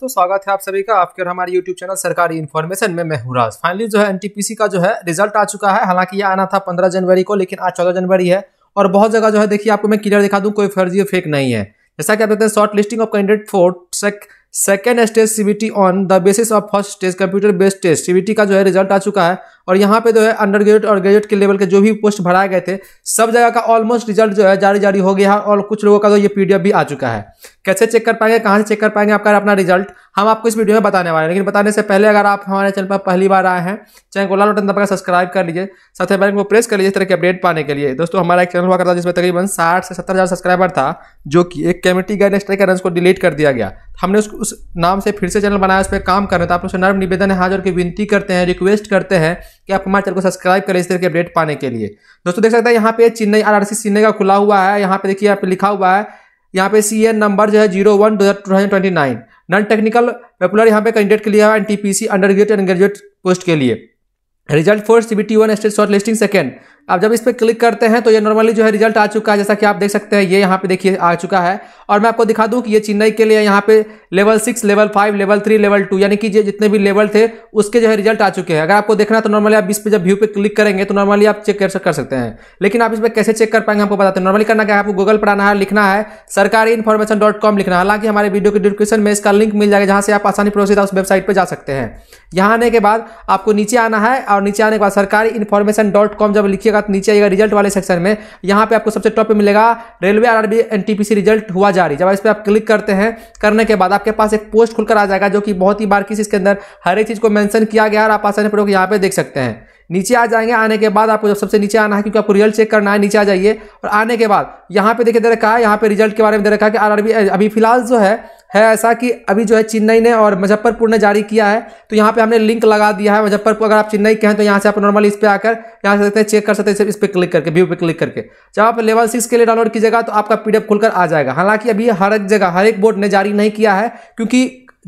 तो स्वागत है आप सभी का आपके और हमारे YouTube चैनल सरकारी इन्फॉर्मेशन में मैं हुराज फाइनली जो है एनटीपीसी का जो है रिजल्ट आ चुका है हालांकि ये आना था 15 जनवरी को लेकिन आज 14 जनवरी है और बहुत जगह जो है देखिए आपको मैं क्लियर दिखा दूं कोई फर्जी फेक नहीं है जैसा कि आप देखते हैं shortlisting of candidate for sec second stage CBT on the basis of first stage computer based test CBT का जो है रिजल्ट आ चुका है और यहाँ पे जो है अंडर ग्रेजुएट और ग्रेजुएट के लेवल के जो भी पोस्ट भराए गए थे सब जगह का ऑलमोस्ट रिजल्ट जो है जारी जारी हो गया है और कुछ लोगों का जो ये पीडीएफ भी आ चुका है कैसे चेक कर पाएंगे कहाँ से चेक कर पाएंगे आपका अपना रिजल्ट हम आपको इस वीडियो में बताने वाले हैं लेकिन बताने से पहले अगर आप हमारे चैनल पर पहली बार आए हैं चैनल को लाल बटन दबाकर सब्सक्राइब कर लीजिए साथ ही बेल को प्रेस कर लीजिए इस तरह के अपडेट पाने के लिए दोस्तों हमारा एक चैनल हुआ करता था जिसमें तकरीबन साठ से सत्तर हज़ार सब्सक्राइबर था जो कि एक कमेटी गाइड स्ट्राइक रन को डिलीट कर दिया गया हमने उस, उस नाम से फिर से चैनल बनाया उस पर काम कर रहे थे आप उससे नर्म निवेदन है हाजिर की विनती करते हैं रिक्वेस्ट करते हैं कि आप हमारे चैनल को सब्सक्राइब करें इस तरह के अपडेट पाने के लिए दोस्तों देख सकते हैं यहाँ पे चेन्नई आर चेन्नई का खुला हुआ है यहाँ पे देखिए यहाँ पे लिखा हुआ है यहाँ पे सी एन नंबर जो है zero one two thousand twenty nine non technical popular यहाँ पे कैंडिडेट के लिए N T P C undergraduate and graduate post के लिए result for C B T one stage shortlisting second अब जब इस पर क्लिक करते हैं तो ये नॉर्मली जो है रिजल्ट आ चुका है जैसा कि आप देख सकते हैं ये यहाँ पे देखिए आ चुका है और मैं आपको दिखा दूँ कि ये चेन्नई के लिए यहाँ पे level six level five level three level two यानी कि जितने भी लेवल थे उसके जो है रिजल्ट आ चुके हैं अगर आपको देखना तो नॉर्मली आप इस पर जब व्यू पे क्लिक करेंगे तो नॉर्मली आप चेक कर सकते हैं लेकिन आप इस पर कैसे चेक कर पाएंगे आपको बताते हैं नॉर्मली करना क्या है आपको गूगल पर आना है लिखना है सरकारी इन्फॉर्मेशन डॉट कॉम लिखना हालांकि हमारे वीडियो के डिस्क्रिप्शन में इसका लिंक मिल जाएगा जहाँ से आप आसानी प्रोसेस उस वेबसाइट पर जा सकते हैं यहाँ आने के बाद आपको नीचे आना है और नीचे आने के बाद सरकारी इन्फॉर्मेशन डॉट कॉम जब लिखिएगा कीजिएगा तो नीचे आइएगा रिजल्ट वाले सेक्शन में यहाँ पे आपको सबसे टॉप पे मिलेगा railway R and TPC result हुआ जा रही जब इस पर आप क्लिक करते हैं करने के बाद आपके पास एक पोस्ट खुलकर आ जाएगा जो कि बहुत ही बार किसी इसके अंदर हर एक चीज़ को मैंशन किया गया और आप आसानी पूर्वक यहाँ पे देख सकते हैं नीचे आ जाएंगे आने के बाद आपको जब सबसे नीचे आना है क्योंकि आपको रिजल्ट चेक करना है नीचे आ जाइए और आने के बाद यहाँ पे देखिए दे रखा है यहाँ पे रिजल्ट के बारे में दे रखा है कि आर अभी फिलहाल जो है है ऐसा कि अभी जो है चेन्नई ने और मुजफ्फरपुर ने जारी किया है तो यहाँ पे हमने लिंक लगा दिया है मुजफ्फरपुर अगर आप चेन्नई के हैं तो यहाँ से आप नॉर्मली इस पर आकर यहाँ से सकते हैं चेक कर सकते हैं इस पर क्लिक करके व्यू पे क्लिक करके जब आप लेवल सिक्स के लिए डाउनलोड कीजिएगा तो आपका पी खुलकर आ जाएगा हालांकि अभी हर एक जगह हर एक बोर्ड ने जारी नहीं किया है क्योंकि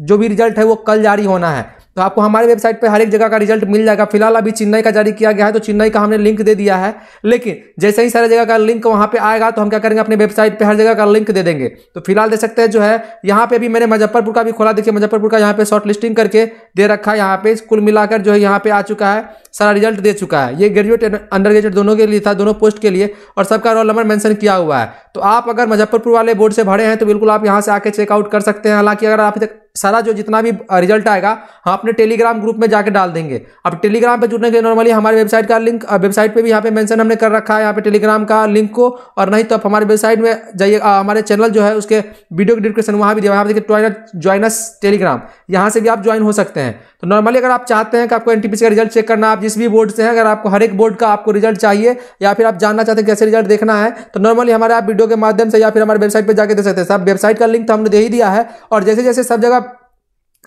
जो भी रिजल्ट है वो कल जारी होना है तो आपको हमारे वेबसाइट पे हर एक जगह का रिजल्ट मिल जाएगा फिलहाल अभी चेन्नई का जारी किया गया है तो चेन्नई का हमने लिंक दे दिया है लेकिन जैसे ही सारे जगह का लिंक वहाँ पे आएगा तो हम क्या करेंगे अपने वेबसाइट पे हर जगह का लिंक दे देंगे तो फिलहाल दे सकते हैं जो है यहाँ पे भी मैंने मुजफ्फरपुर का भी खोला देखिए मुजफ्फरपुर का यहाँ पे शॉर्ट लिस्टिंग करके दे रखा है यहाँ पे कुल मिलाकर जो है यहाँ पे आ चुका है सारा रिजल्ट दे चुका है ये ग्रेजुएट अंडर ग्रेजुएट दोनों के लिए था दोनों पोस्ट के लिए और सबका रोल नंबर मेंशन किया हुआ है तो आप अगर मुजफ्फरपुर वाले बोर्ड से भरे हैं तो बिल्कुल आप यहाँ से आके चेकआउट कर सकते हैं हालांकि अगर आप तक सारा जो जितना भी रिजल्ट आएगा हम अपने टेलीग्राम ग्रुप में जाकर डाल देंगे अब टेलीग्राम पे जुड़ने के नॉर्मली हमारे वेबसाइट का लिंक वेबसाइट पे भी यहाँ पे मेंशन हमने कर रखा है यहाँ पे टेलीग्राम का लिंक को और नहीं तो आप हमारे वेबसाइट में जाइए हमारे चैनल जो है उसके वीडियो के डिस्क्रिप्शन वहाँ भी दिया देखिए ज्वाइनस टेलीग्राम यहाँ से भी आप ज्वाइन हो सकते हैं तो नॉर्मली अगर आप चाहते हैं कि आपको एन का रिजल्ट चेक करना आप जिस भी बोर्ड से हैं अगर आपको हर एक बोर्ड का आपको रिजल्ट चाहिए या फिर आप जानना चाहते हैं कैसे रिजल्ट देखना है तो नॉर्मली हमारे आप वीडियो के माध्यम से या फिर हमारे वेबसाइट पर जाकर दे सकते हैं सब वेबसाइट का लिंक तो हमने दे ही दिया है और जैसे जैसे सब जगह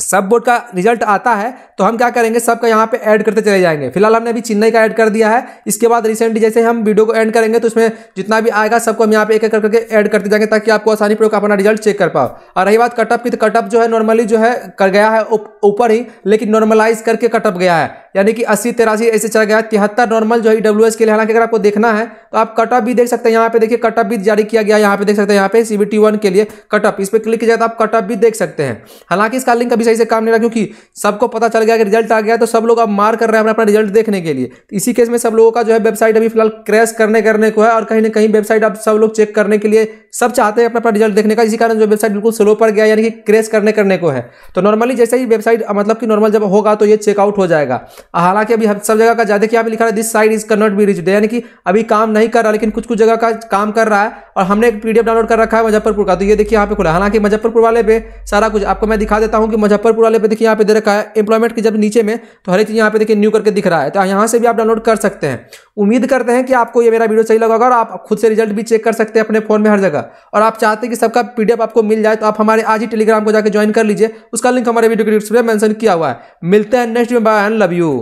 सब बोर्ड का रिजल्ट आता है तो हम क्या करेंगे सबका यहाँ पे ऐड करते चले जाएंगे फिलहाल हमने अभी चेन्नई का ऐड कर दिया है इसके बाद रिसेंटली जैसे हम वीडियो को एंड करेंगे तो उसमें जितना भी आएगा सबको हम यहाँ पे एक एक करके ऐड करते जाएंगे ताकि आपको आसानी पूर्वक अपना रिजल्ट चेक कर पाओ और रही बात कटअप की तो कटअप जो है नॉर्मली जो है कर गया है ऊपर ही लेकिन नॉर्मलाइज करके कटअप गया है यानी कि अस्सी तिरासी ऐसे चला गया तिहत्तर नॉर्मल जो है डब्ल्यू e के लिए हालांकि अगर आपको देखना है तो आप कटअप भी देख सकते हैं यहाँ पे देखिए कटअप भी जारी किया गया यहाँ पे देख सकते हैं यहाँ पे सी के लिए कटअप इस पर क्लिक किया जाए तो आप कटअप भी देख सकते हैं हालांकि इसका लिंक अभी सही से काम नहीं रहा क्योंकि सबको पता चल गया कि रिजल्ट आ गया तो सब लोग अब मार कर रहे हैं अपना अपना रिजल्ट देखने के लिए तो इसी केस में सब लोगों का जो है वेबसाइट अभी फिलहाल क्रैश करने करने को है और कहीं ना कहीं वेबसाइट अब सब लोग चेक करने के लिए सब चाहते हैं अपना अपना रिजल्ट देखने का इसी कारण जो वेबसाइट बिल्कुल स्लो पर गया यानी कि क्रैश करने करने को है तो नॉर्मली जैसे ही वेबसाइट मतलब कि नॉर्मल जब होगा तो ये चेकआउट हो जाएगा हालांकि अभी सब जगह का ज्यादा कि यहाँ पे लिखा है this site is not be reach यानी कि अभी काम नहीं कर रहा लेकिन कुछ कुछ जगह का काम कर रहा है और हमने एक पीडीएफ डाउनलोड कर रखा है मुजफ्फरपुर का तो ये देखिए यहाँ पे खुला हालांकि मुजफ्फरपुर वाले पे सारा कुछ आपको मैं दिखा देता हूँ कि मुजफ्फर ऊपर पूरा वाले पे देखिए यहाँ पे दे रखा है एम्प्लॉयमेंट के जब नीचे में तो हर एक चीज़ यहाँ पे देखिए न्यू करके दिख रहा है तो यहाँ से भी आप डाउनलोड कर सकते हैं उम्मीद करते हैं कि आपको ये मेरा वीडियो सही लगा और आप खुद से रिजल्ट भी चेक कर सकते हैं अपने फोन में हर जगह और आप चाहते हैं कि सबका पी आपको मिल जाए तो आप हमारे आज ही टेलीग्राम को जाकर ज्वाइन कर लीजिए उसका लिंक हमारे वीडियो के डिस्क्रिप्शन में मैंशन किया हुआ है मिलते हैं नेक्स्ट में बाय एंड लव यू